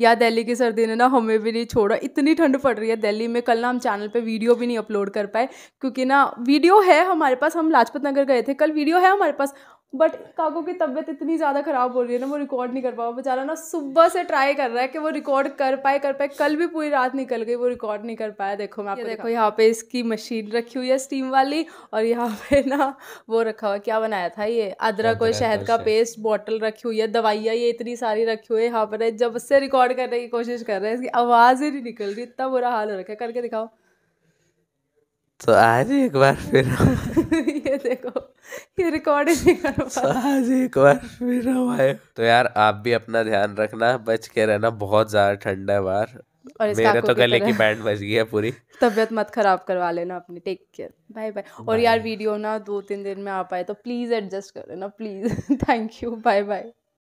या दिल्ली की सर्दी ने ना हमें भी नहीं छोड़ा इतनी ठंड पड़ रही है दिल्ली में कल ना हम चैनल पे वीडियो भी नहीं अपलोड कर पाए क्योंकि ना वीडियो है हमारे पास हम लाजपत नगर गए थे कल वीडियो है हमारे पास बट काको की तबीयत इतनी ज़्यादा ख़राब हो रही है ना वो रिकॉर्ड नहीं कर पाओ बेचारा ना सुबह से ट्राई कर रहा है कि वो रिकॉर्ड कर पाए कर पाए कल भी पूरी रात निकल गई वो रिकॉर्ड नहीं कर पाया देखो मैं आपको देखो यहाँ पे इसकी मशीन रखी हुई है स्टीम वाली और यहाँ पे ना वो रखा हुआ क्या बनाया था ये अदरक और शहद का पेस्ट बॉटल रखी हुई है दवाइयाँ ये इतनी सारी रखी हुई है यहाँ पर जब उससे रिकॉर्ड करने की कोशिश कर रहे हैं इसकी आवाज़ ही नहीं निकल रही इतना बुरा हाल हो रखा है करके दिखाओ तो आज एक बार फिर ये देखो ये रिकॉर्डिंग नहीं कर सांस एक बार फिर हवाए तो यार आप भी अपना ध्यान रखना बच के रहना बहुत ज्यादा ठंडा है बाहर मेरे तो गले की बैंड बज गई है पूरी तबियत मत खराब करवा लेना अपनी टेक केयर बाय बाय और यार वीडियो ना दो तीन दिन में आ पाए तो प्लीज एडजस्ट कर लेना please thank you bye bye